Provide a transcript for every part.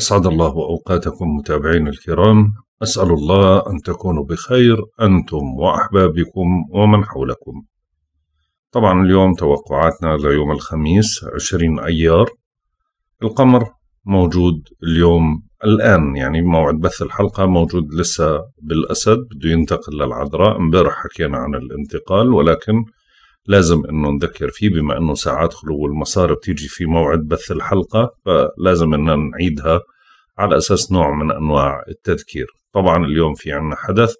أسعد الله أوقاتكم متابعين الكرام أسأل الله أن تكونوا بخير أنتم وأحبابكم ومن حولكم طبعا اليوم توقعاتنا ليوم الخميس 20 أيار القمر موجود اليوم الآن يعني موعد بث الحلقة موجود لسه بالأسد بده ينتقل للعذراء امبارح حكينا عن الانتقال ولكن لازم انه نذكر فيه بما انه ساعات خلو المسار بتيجي في موعد بث الحلقه فلازم اننا نعيدها على اساس نوع من انواع التذكير طبعا اليوم في عنا حدث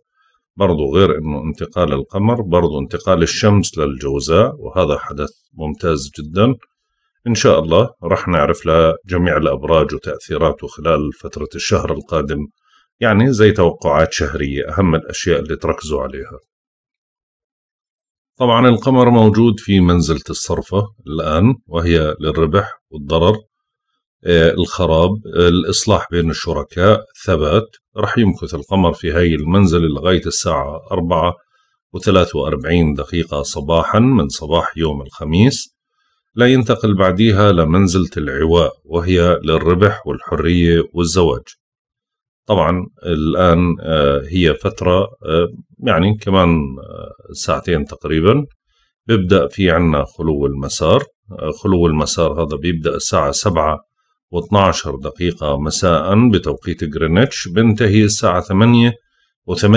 برضو غير انه انتقال القمر برضو انتقال الشمس للجوزاء وهذا حدث ممتاز جدا ان شاء الله رح نعرف لها جميع الابراج وتاثيراته خلال فتره الشهر القادم يعني زي توقعات شهريه اهم الاشياء اللي تركزوا عليها طبعا القمر موجود في منزلة الصرفة الآن وهي للربح والضرر آه، الخراب آه، الإصلاح بين الشركاء الثبات رح يمكث القمر في هاي المنزلة لغاية الساعة 4 و43 دقيقة صباحا من صباح يوم الخميس لا ينتقل بعديها لمنزلة العواء وهي للربح والحرية والزواج طبعا الآن آه، هي فترة آه، يعني كمان آه، ساعتين تقريبا بيبدأ في عنا خلو المسار خلو المسار هذا بيبدأ الساعة سبعة و12 دقيقة مساء بتوقيت غرينتش بينتهي الساعة 8 و58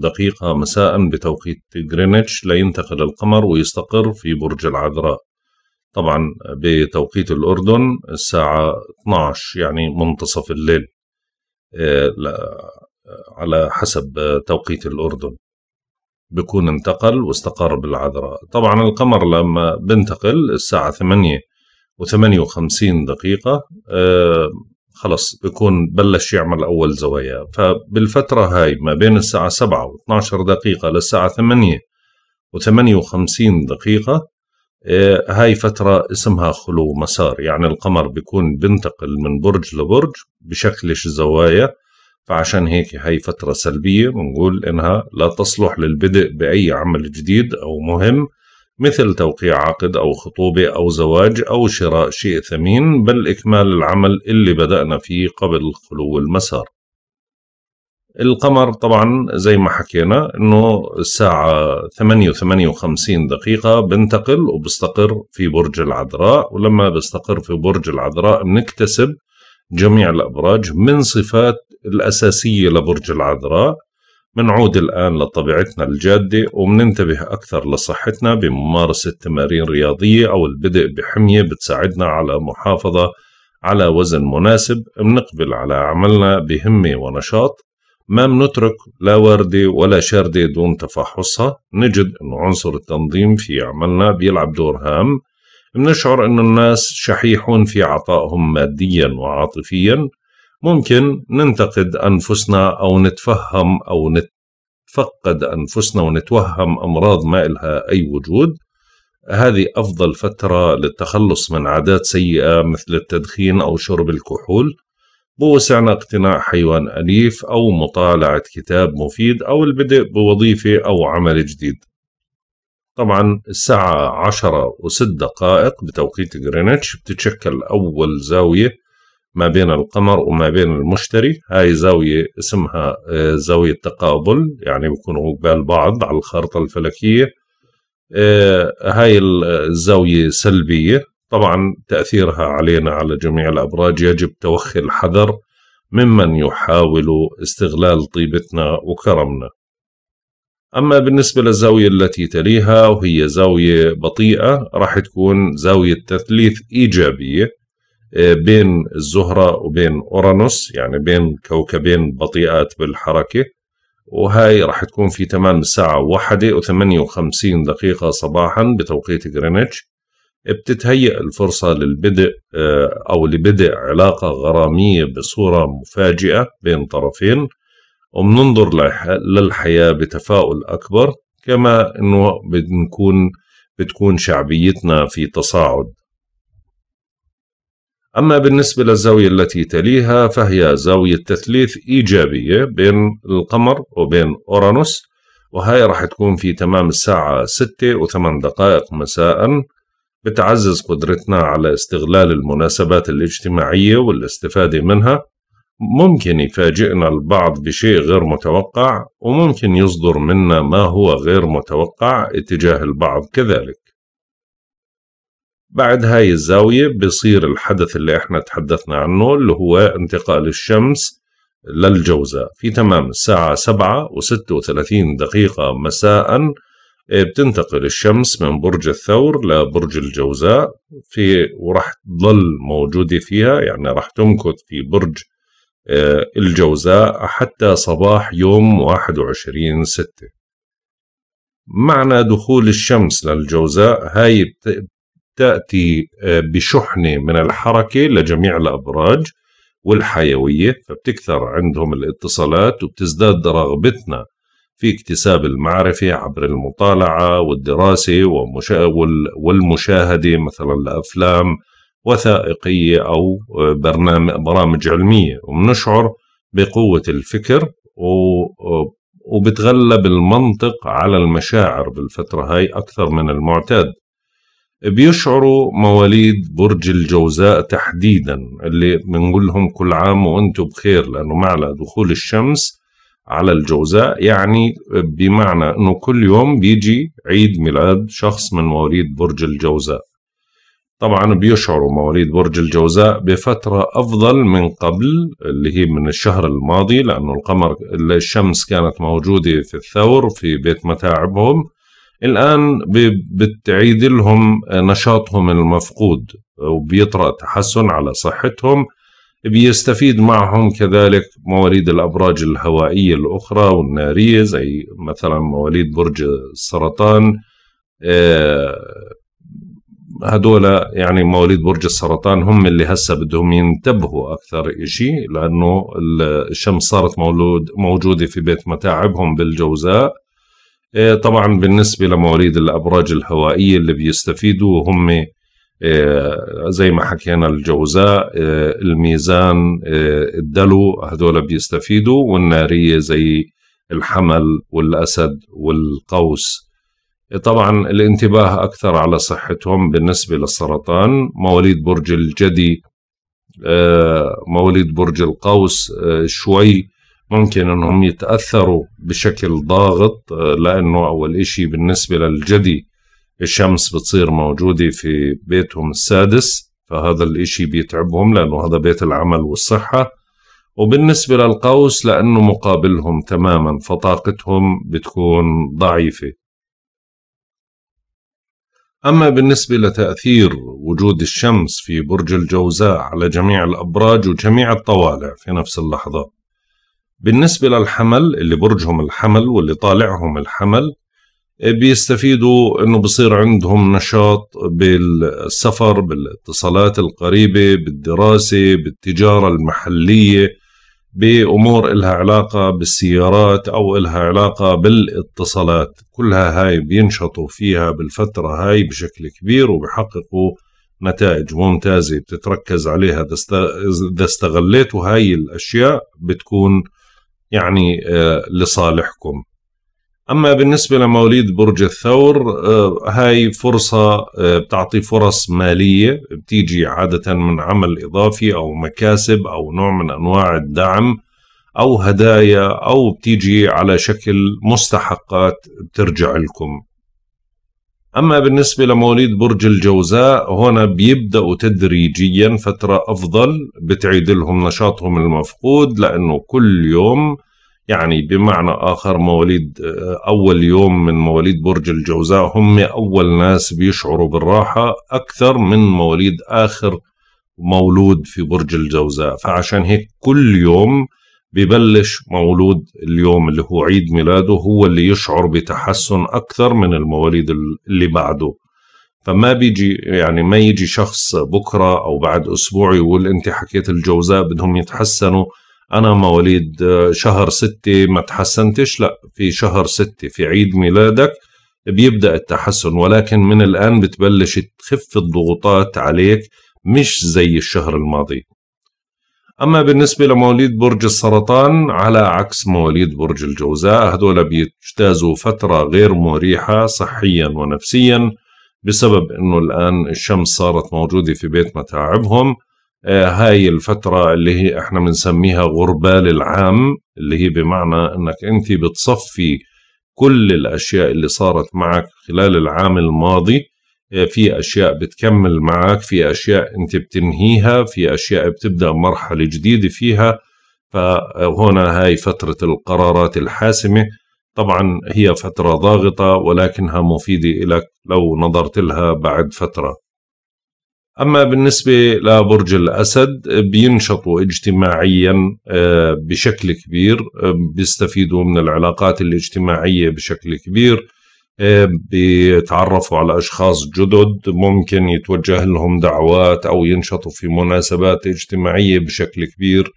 دقيقة مساء بتوقيت غرينتش لينتقل القمر ويستقر في برج العذراء طبعا بتوقيت الأردن الساعة 12 يعني منتصف الليل آه، آه، على حسب توقيت الأردن بكون انتقل واستقر بالعذراء طبعا القمر لما بنتقل الساعة 8 و58 دقيقة آه، خلص بكون بلش يعمل أول زوايا فبالفترة هاي ما بين الساعة 7 و12 دقيقة للساعة 8 و58 دقيقة إيه، هاي فترة اسمها خلو مسار يعني القمر بيكون بينتقل من برج لبرج بشكلش زوايا فعشان هيك هاي فترة سلبية بنقول إنها لا تصلح للبدء بأي عمل جديد أو مهم مثل توقيع عقد أو خطوبة أو زواج أو شراء شيء ثمين بل إكمال العمل اللي بدأنا فيه قبل خلو المسار القمر طبعا زي ما حكينا انه الساعة 8 و58 دقيقة بنتقل وبستقر في برج العذراء ولما بستقر في برج العذراء بنكتسب جميع الأبراج من صفات الأساسية لبرج العذراء بنعود الآن لطبيعتنا الجادة وبننتبه أكثر لصحتنا بممارسة تمارين رياضية أو البدء بحمية بتساعدنا على محافظة على وزن مناسب بنقبل على عملنا بهمة ونشاط ما بنترك لا وردة ولا شاردة دون تفحصها نجد أنه عنصر التنظيم في عملنا بيلعب دور هام بنشعر أن الناس شحيحون في عطائهم ماديا وعاطفيا ممكن ننتقد أنفسنا أو نتفهم أو نتفقد أنفسنا ونتوهم أمراض ما إلها أي وجود هذه أفضل فترة للتخلص من عادات سيئة مثل التدخين أو شرب الكحول بوسعنا اقتناء حيوان أليف أو مطالعة كتاب مفيد أو البدء بوظيفة أو عمل جديد طبعا الساعة عشرة وست دقائق بتوقيت غرينتش بتتشكل أول زاوية ما بين القمر وما بين المشتري هاي زاوية اسمها آه، زاوية تقابل يعني بيكونوا قبال بعض على الخارطة الفلكية آه، هاي الزاوية آه، سلبية طبعا تأثيرها علينا على جميع الأبراج يجب توخي الحذر ممن يحاول استغلال طيبتنا وكرمنا أما بالنسبة للزاوية التي تليها وهي زاوية بطيئة راح تكون زاوية تثليث إيجابية آه، بين الزهرة وبين أورانوس يعني بين كوكبين بطيئات بالحركة وهاي راح تكون في تمام الساعة واحدة وثمانية وخمسين دقيقة صباحا بتوقيت غرينتش بتتهيئ الفرصة للبدء آه، أو لبدء علاقة غرامية بصورة مفاجئة بين طرفين وبننظر للحياة بتفاؤل أكبر كما أنه بنكون بتكون شعبيتنا في تصاعد أما بالنسبة للزاوية التي تليها فهي زاوية تثليث إيجابية بين القمر وبين أورانوس وهي راح تكون في تمام الساعة 6 و8 دقائق مساءً بتعزز قدرتنا على استغلال المناسبات الاجتماعية والاستفادة منها ممكن يفاجئنا البعض بشيء غير متوقع وممكن يصدر منا ما هو غير متوقع اتجاه البعض كذلك بعد هاي الزاوية بصير الحدث اللي احنا تحدثنا عنه اللي هو انتقال الشمس للجوزاء في تمام الساعة 7 و36 دقيقة مساءً إيه، بتنتقل الشمس من برج الثور لبرج الجوزاء في وراح تظل موجودة فيها يعني راح تمكث في برج إيه، الجوزاء حتى صباح يوم 21 ستة معنى دخول الشمس للجوزاء هاي بتاتي إيه، بشحنة من الحركة لجميع الأبراج والحيوية فبتكثر عندهم الاتصالات وبتزداد رغبتنا في اكتساب المعرفة عبر المطالعة والدراسة والمشاهدة مثلا لأفلام وثائقية أو آه، برنامج برامج علمية ومنشعر بقوة الفكر وبتغلب المنطق على المشاعر بالفترة هاي أكثر من المعتاد بيشعروا مواليد برج الجوزاء تحديدا اللي بنقول لهم كل عام وانتم بخير لأنه مع دخول الشمس على الجوزاء يعني بمعنى انه كل يوم بيجي عيد ميلاد شخص من مواليد برج الجوزاء طبعا بيشعروا مواليد برج الجوزاء بفترة أفضل من قبل اللي هي من الشهر الماضي لأنه القمر الشمس كانت موجودة في الثور في بيت متاعبهم الآن بتعيد لهم نشاطهم المفقود وبيطرأ تحسن على صحتهم بيستفيد معهم كذلك مواليد الأبراج الهوائية الأخرى والنارية زي مثلا مواليد برج السرطان آه، هدول يعني مواليد برج السرطان هم اللي هسه بدهم ينتبهوا أكثر إشي لأنه الشمس صارت مولود موجودة في بيت متاعبهم بالجوزاء آه، طبعا بالنسبة لمواليد الأبراج الهوائية اللي بيستفيدوا هم آه، زي ما حكينا الجوزاء آه، الميزان آه، الدلو هذول بيستفيدوا والنارية زي الحمل والأسد والقوس طبعا الانتباه أكثر على صحتهم بالنسبة للسرطان مواليد برج الجدي مواليد برج القوس شوي ممكن انهم يتاثروا بشكل ضاغط لانه اول اشي بالنسبه للجدي الشمس بتصير موجودة في بيتهم السادس فهذا الإشي بيتعبهم لأنه هذا بيت العمل والصحة وبالنسبة للقوس لأنه مقابلهم تماما فطاقتهم بتكون ضعيفة أما بالنسبة لتأثير وجود الشمس في برج الجوزاء على جميع الأبراج وجميع الطوالع في نفس اللحظة بالنسبة للحمل اللي برجهم الحمل واللي طالعهم الحمل بيستفيدوا انه بصير عندهم نشاط بالسفر بالاتصالات القريبه بالدراسه بالتجاره المحليه بامور إلها علاقه بالسيارات او إلها علاقه بالاتصالات كلها هاي بينشطوا فيها بالفتره هاي بشكل كبير وبحققوا نتائج ممتازه بتتركز عليها اذا استغليتوا هاي الاشياء بتكون يعني آه، لصالحكم أما بالنسبة لمواليد برج الثور آه، هاي فرصة آه، بتعطي فرص مالية بتيجي عادة من عمل إضافي أو مكاسب أو نوع من أنواع الدعم أو هدايا أو بتيجي على شكل مستحقات بترجع لكم أما بالنسبة لمواليد برج الجوزاء هنا بيبدأوا تدريجيا فترة أفضل بتعيد لهم نشاطهم المفقود لأنه كل يوم يعني بمعنى آخر مواليد آه، أول يوم من مواليد برج الجوزاء هم أول ناس بيشعروا بالراحة أكثر من مواليد آخر مولود في برج الجوزاء فعشان هيك كل يوم ببلش مولود اليوم اللي هو عيد ميلاده هو اللي يشعر بتحسن أكثر من المواليد اللي بعده فما بيجي يعني ما يجي شخص بكرة أو بعد أسبوع يقول أنت حكيت الجوزاء بدهم يتحسنوا أنا مواليد آه، شهر ستة ما تحسنتش لا في شهر ستة في عيد ميلادك بيبدأ التحسن ولكن من الآن بتبلش تخف الضغوطات عليك مش زي الشهر الماضي أما بالنسبة لمواليد برج السرطان على عكس مواليد برج الجوزاء هذول بيجتازوا فترة غير مريحة صحيا ونفسيا بسبب أنه الآن الشمس صارت موجودة في بيت متاعبهم آه، هاي الفترة اللي هي احنا بنسميها غربال العام اللي هي بمعنى انك انت بتصفي كل الاشياء اللي صارت معك خلال العام الماضي آه، في اشياء بتكمل معك في اشياء انت بتنهيها في اشياء بتبدا مرحله جديده فيها فهنا هاي فتره القرارات الحاسمه طبعا هي فتره ضاغطه ولكنها مفيده لك لو نظرت لها بعد فتره أما بالنسبة لبرج الأسد بينشطوا اجتماعيا آه، بشكل كبير آه، بيستفيدوا من العلاقات الاجتماعية بشكل كبير آه، بيتعرفوا على أشخاص جدد ممكن يتوجه لهم دعوات أو ينشطوا في مناسبات اجتماعية بشكل كبير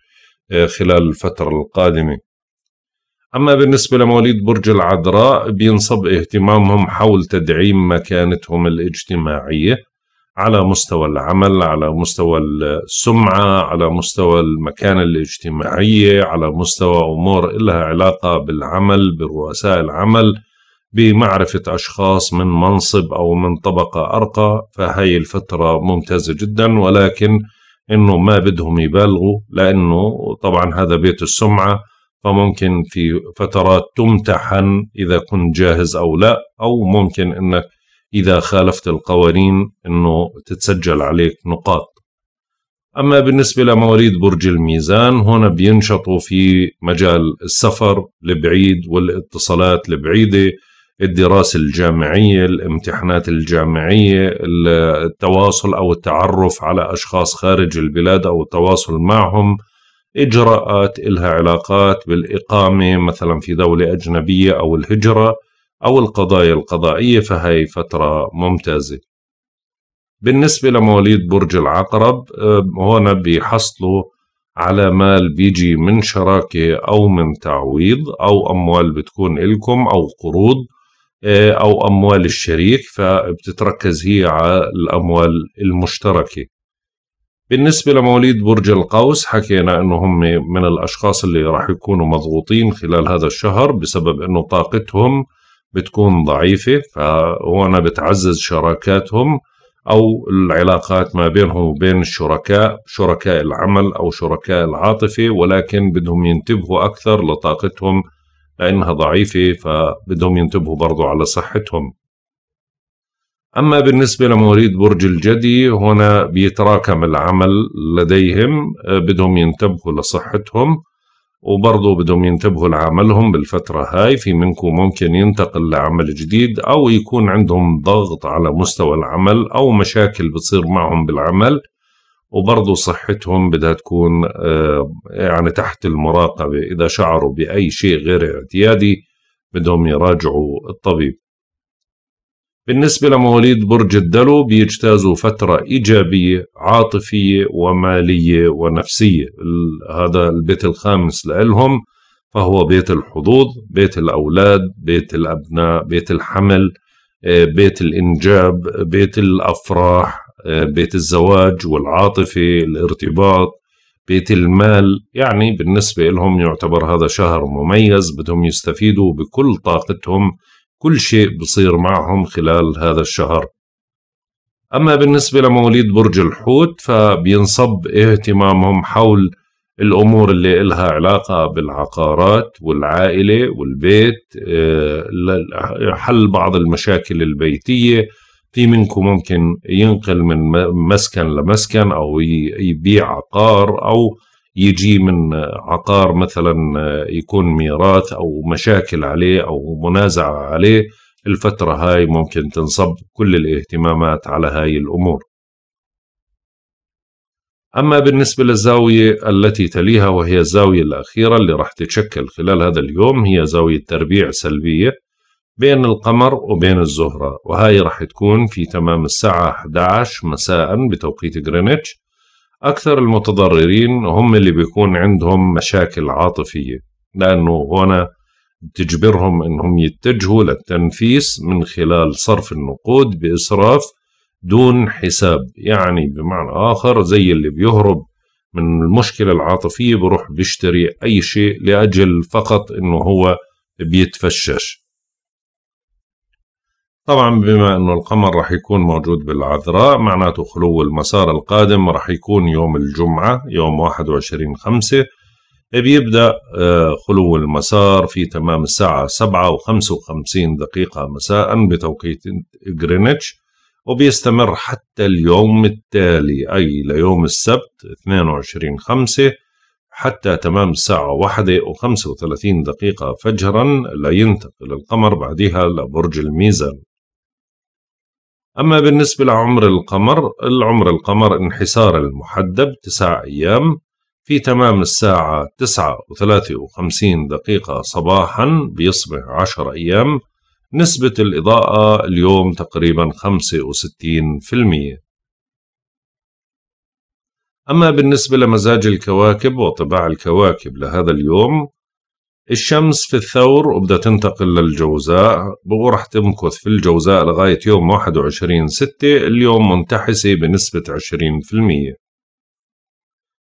خلال الفترة القادمة أما بالنسبة لمواليد برج العذراء بينصب اهتمامهم حول تدعيم مكانتهم الاجتماعية على مستوى العمل على مستوى السمعة على مستوى المكانة الاجتماعية على مستوى أمور إلها علاقة بالعمل برؤساء العمل بمعرفة أشخاص من منصب أو من طبقة أرقى فهي الفترة ممتازة جدا ولكن إنه ما بدهم يبالغوا لأنه طبعا هذا بيت السمعة فممكن في فترات تمتحن إذا كنت جاهز أو لا أو ممكن إنك إذا خالفت القوانين أنه تتسجل عليك نقاط أما بالنسبة لمواريد برج الميزان هنا بينشطوا في مجال السفر البعيد والاتصالات البعيدة الدراسة الجامعية الامتحانات الجامعية التواصل أو التعرف على أشخاص خارج البلاد أو التواصل معهم إجراءات إلها علاقات بالإقامة مثلا في دولة أجنبية أو الهجرة أو القضايا القضائية فهي فترة ممتازة بالنسبة لمواليد برج العقرب آه، هون بيحصلوا على مال بيجي من شراكة أو من تعويض أو أموال بتكون إلكم أو قروض آه، أو أموال الشريك فبتتركز هي على الأموال المشتركة بالنسبة لمواليد برج القوس حكينا أنه هم من الأشخاص اللي راح يكونوا مضغوطين خلال هذا الشهر بسبب أنه طاقتهم بتكون ضعيفة فهنا بتعزز شراكاتهم أو العلاقات ما بينهم وبين الشركاء شركاء العمل أو شركاء العاطفة ولكن بدهم ينتبهوا أكثر لطاقتهم لأنها ضعيفة فبدهم ينتبهوا برضو على صحتهم أما بالنسبة لمواليد برج الجدي هنا بيتراكم العمل لديهم بدهم ينتبهوا لصحتهم وبرضه بدهم ينتبهوا لعملهم بالفترة هاي في منكم ممكن ينتقل لعمل جديد أو يكون عندهم ضغط على مستوى العمل أو مشاكل بتصير معهم بالعمل وبرضه صحتهم بدها تكون آه، يعني تحت المراقبة إذا شعروا بأي شيء غير اعتيادي بدهم يراجعوا الطبيب بالنسبة لمواليد برج الدلو بيجتازوا فترة إيجابية عاطفية ومالية ونفسية هذا البيت الخامس لإلهم فهو بيت الحظوظ بيت الأولاد بيت الأبناء بيت الحمل آه، بيت الإنجاب بيت الأفراح آه، بيت الزواج والعاطفة الارتباط بيت المال يعني بالنسبة لهم يعتبر هذا شهر مميز بدهم يستفيدوا بكل طاقتهم كل شيء بصير معهم خلال هذا الشهر أما بالنسبة لمواليد برج الحوت فبينصب اهتمامهم حول الأمور اللي إلها علاقة بالعقارات والعائلة والبيت آه، حل بعض المشاكل البيتية في منكم ممكن ينقل من مسكن لمسكن أو يبيع عقار أو يجي من عقار مثلا آه، يكون ميراث او مشاكل عليه او منازعه عليه الفتره هاي ممكن تنصب كل الاهتمامات على هاي الامور أما بالنسبة للزاوية التي تليها وهي الزاوية الأخيرة اللي راح تتشكل خلال هذا اليوم هي زاوية تربيع سلبية بين القمر وبين الزهرة وهاي راح تكون في تمام الساعة 11 مساء بتوقيت غرينتش أكثر المتضررين هم اللي بيكون عندهم مشاكل عاطفية لأنه هنا تجبرهم أنهم يتجهوا للتنفيس من خلال صرف النقود بإسراف دون حساب يعني بمعنى آخر زي اللي بيهرب من المشكلة العاطفية بروح بيشتري أي شيء لأجل فقط أنه هو بيتفشش طبعا بما أنه القمر رح يكون موجود بالعذراء معناته خلو المسار القادم رح يكون يوم الجمعة يوم 21 خمسة بيبدأ آه، خلو المسار في تمام الساعة 7 و 55 دقيقة مساء بتوقيت غرينتش وبيستمر حتى اليوم التالي أي ليوم السبت 22 خمسة حتى تمام الساعة واحدة و35 دقيقة فجرا لينتقل القمر بعدها لبرج الميزان أما بالنسبة لعمر القمر العمر القمر انحسار المحدب تسع أيام في تمام الساعة تسعة وثلاثة وخمسين دقيقة صباحا بيصبح عشر أيام نسبة الإضاءة اليوم تقريبا خمسة وستين في المية أما بالنسبة لمزاج الكواكب وطباع الكواكب لهذا اليوم الشمس في الثور وبدها تنتقل للجوزاء وراح تمكث في الجوزاء لغاية يوم 21 ستة اليوم منتحسة بنسبة 20%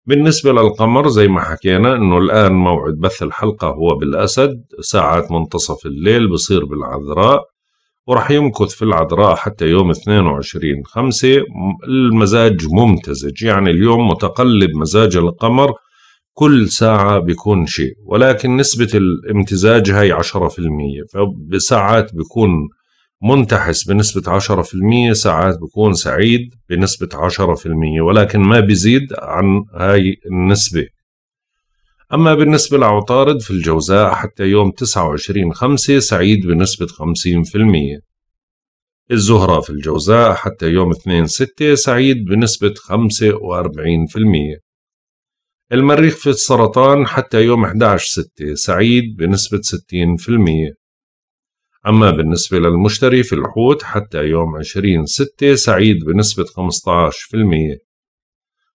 بالنسبة للقمر زي ما حكينا انه الان موعد بث الحلقة هو بالاسد ساعات منتصف الليل بصير بالعذراء ورح يمكث في العذراء حتى يوم 22 خمسة المزاج ممتزج يعني اليوم متقلب مزاج القمر كل ساعة بيكون شيء ولكن نسبة الامتزاج هاي عشرة في المية فبساعات بيكون منتحس بنسبة عشرة في المية ساعات بيكون سعيد بنسبة عشرة في المية ولكن ما بيزيد عن هاي النسبة أما بالنسبة لعطارد في الجوزاء حتى يوم تسعة وعشرين خمسة سعيد بنسبة خمسين في المية الزهرة في الجوزاء حتى يوم اثنين ستة سعيد بنسبة خمسة وأربعين في المية المريخ في السرطان حتى يوم 11/6 سعيد بنسبة 60% أما بالنسبة للمشتري في الحوت حتى يوم 20/6 سعيد بنسبة 15%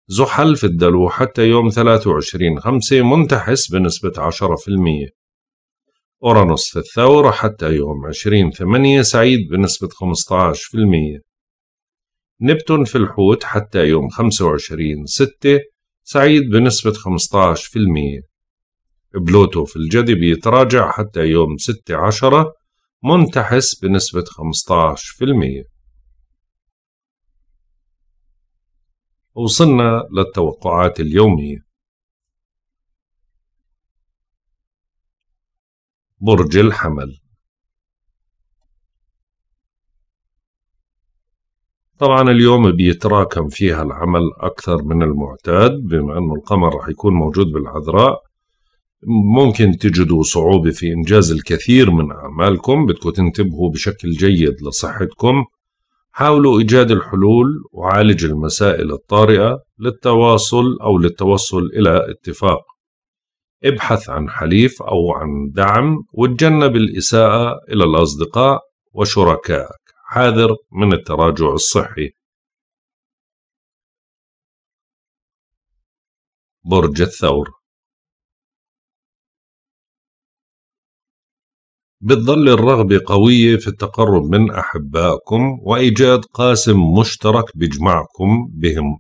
زحل في الدلو حتى يوم 23/5 منتحس بنسبة 10% أورانوس في الثور حتى يوم 20/8 سعيد بنسبة 15% نبتون في الحوت حتى يوم 25/6 سعيد بنسبة 15% بلوتو في الجدي بيتراجع حتى يوم 6 عشرة منتحس بنسبة 15% وصلنا للتوقعات اليومية برج الحمل طبعا اليوم بيتراكم فيها العمل أكثر من المعتاد بما أنه القمر راح يكون موجود بالعذراء ممكن تجدوا صعوبة في إنجاز الكثير من أعمالكم بدكم تنتبهوا بشكل جيد لصحتكم حاولوا إيجاد الحلول وعالج المسائل الطارئة للتواصل أو للتوصل إلى اتفاق ابحث عن حليف أو عن دعم وتجنب الإساءة إلى الأصدقاء وشركائك حاذر من التراجع الصحي برج الثور بتظل الرغبة قوية في التقرب من أحبائكم وإيجاد قاسم مشترك بيجمعكم بهم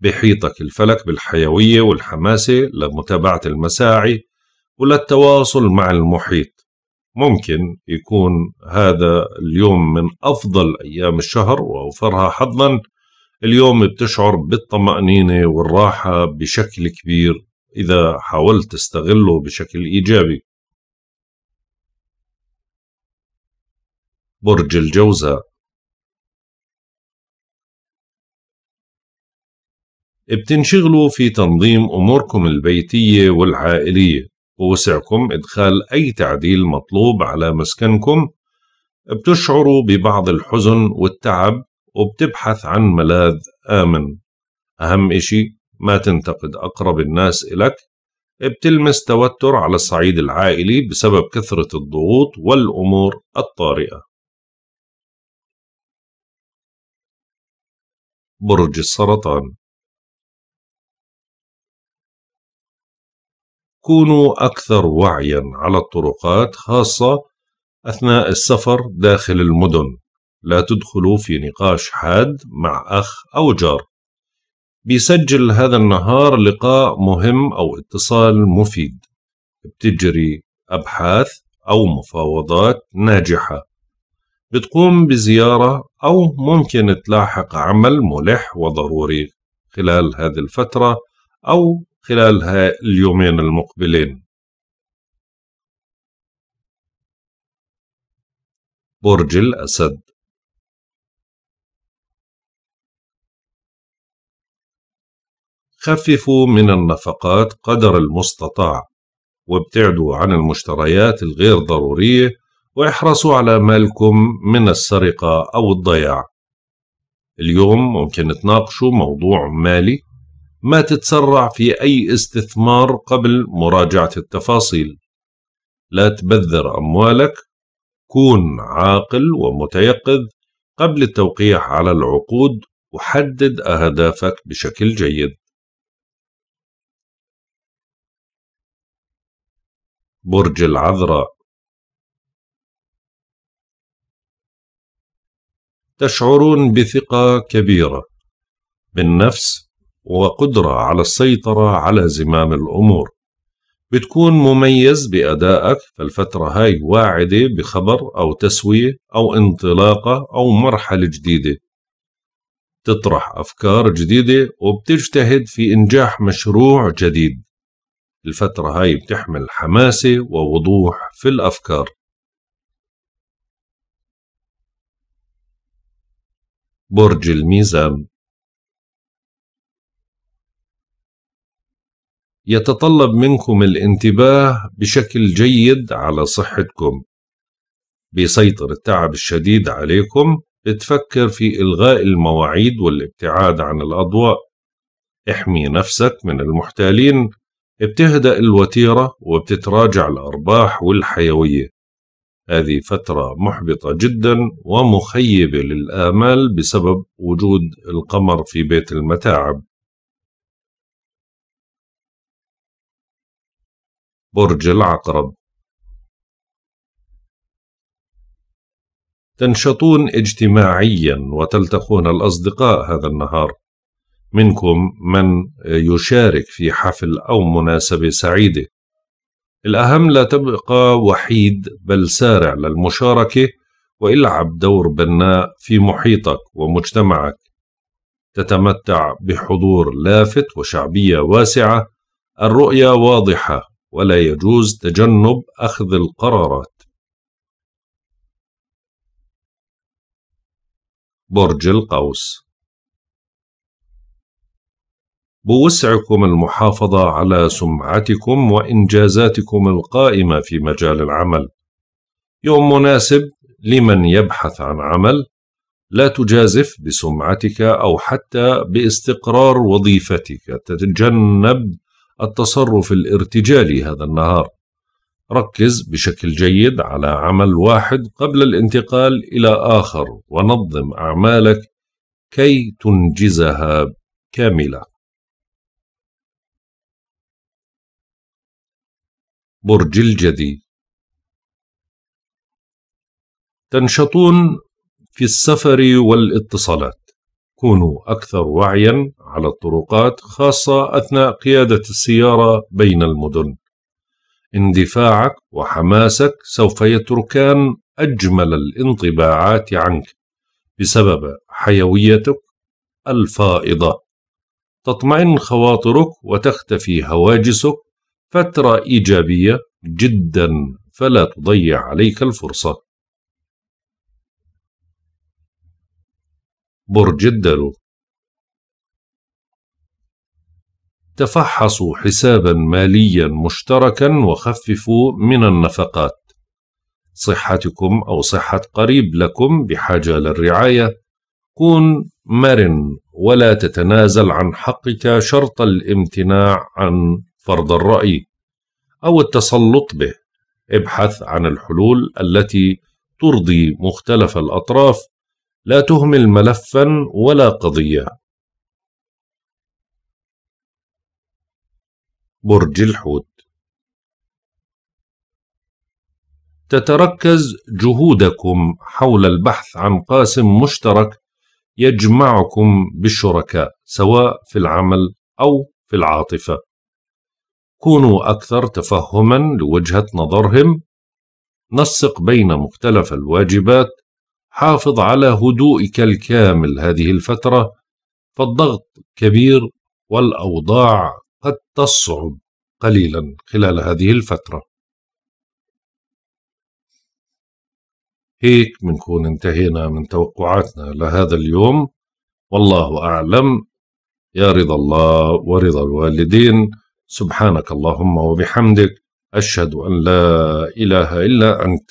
بحيطك الفلك بالحيوية والحماسة لمتابعة المساعي وللتواصل مع المحيط ممكن يكون هذا اليوم من أفضل أيام الشهر وأوفرها حظا اليوم بتشعر بالطمأنينة والراحة بشكل كبير إذا حاولت تستغله بشكل إيجابي برج الجوزاء بتنشغلوا في تنظيم أموركم البيتية والعائلية ووسعكم إدخال أي تعديل مطلوب على مسكنكم بتشعروا ببعض الحزن والتعب وبتبحث عن ملاذ آمن أهم إشي ما تنتقد أقرب الناس إلك بتلمس توتر على الصعيد العائلي بسبب كثرة الضغوط والأمور الطارئة برج السرطان كونوا أكثر وعيا على الطرقات خاصة أثناء السفر داخل المدن لا تدخلوا في نقاش حاد مع أخ أو جار بيسجل هذا النهار لقاء مهم أو اتصال مفيد بتجري أبحاث أو مفاوضات ناجحة بتقوم بزيارة أو ممكن تلاحق عمل ملح وضروري خلال هذه الفترة أو خلال اليومين المقبلين برج الأسد خففوا من النفقات قدر المستطاع وابتعدوا عن المشتريات الغير ضرورية واحرصوا على مالكم من السرقة أو الضياع اليوم ممكن تناقشوا موضوع مالي ما تتسرع في أي استثمار قبل مراجعة التفاصيل لا تبذر أموالك كون عاقل ومتيقظ قبل التوقيع على العقود وحدد أهدافك بشكل جيد برج العذراء تشعرون بثقة كبيرة بالنفس وقدرة على السيطرة على زمام الأمور بتكون مميز بأدائك فالفترة هاي واعدة بخبر أو تسوية أو انطلاقة أو مرحلة جديدة تطرح أفكار جديدة وبتجتهد في إنجاح مشروع جديد الفترة هاي بتحمل حماسة ووضوح في الأفكار برج الميزان يتطلب منكم الانتباه بشكل جيد على صحتكم بيسيطر التعب الشديد عليكم بتفكر في إلغاء المواعيد والابتعاد عن الأضواء احمي نفسك من المحتالين بتهدأ الوتيرة وبتتراجع الأرباح والحيوية هذه فترة محبطة جدا ومخيبة للآمال بسبب وجود القمر في بيت المتاعب برج العقرب تنشطون اجتماعيا وتلتقون الأصدقاء هذا النهار منكم من يشارك في حفل أو مناسبة سعيدة الأهم لا تبقى وحيد بل سارع للمشاركة والعب دور بناء في محيطك ومجتمعك تتمتع بحضور لافت وشعبية واسعة الرؤية واضحة ولا يجوز تجنب أخذ القرارات برج القوس بوسعكم المحافظة على سمعتكم وإنجازاتكم القائمة في مجال العمل يوم مناسب لمن يبحث عن عمل لا تجازف بسمعتك أو حتى باستقرار وظيفتك تتجنب التصرف الارتجالي هذا النهار ركز بشكل جيد على عمل واحد قبل الانتقال إلى آخر ونظم أعمالك كي تنجزها كاملة برج الجدي تنشطون في السفر والاتصالات كونوا أكثر وعيا على الطرقات خاصة أثناء قيادة السيارة بين المدن اندفاعك وحماسك سوف يتركان أجمل الانطباعات عنك بسبب حيويتك الفائضة تطمئن خواطرك وتختفي هواجسك فترة إيجابية جدا فلا تضيع عليك الفرصة برج الدلو تفحصوا حسابا ماليا مشتركا وخففوا من النفقات صحتكم أو صحة قريب لكم بحاجة للرعاية كن مرن ولا تتنازل عن حقك شرط الامتناع عن فرض الرأي أو التسلط به ابحث عن الحلول التي ترضي مختلف الأطراف لا تهمل ملفا ولا قضية برج الحوت تتركز جهودكم حول البحث عن قاسم مشترك يجمعكم بالشركاء سواء في العمل أو في العاطفة كونوا أكثر تفهما لوجهة نظرهم نسق بين مختلف الواجبات حافظ على هدوئك الكامل هذه الفترة فالضغط كبير والأوضاع قد تصعب قليلا خلال هذه الفترة هيك بنكون انتهينا من توقعاتنا لهذا اليوم والله أعلم يا رضا الله ورضا الوالدين سبحانك اللهم وبحمدك أشهد أن لا إله إلا أنت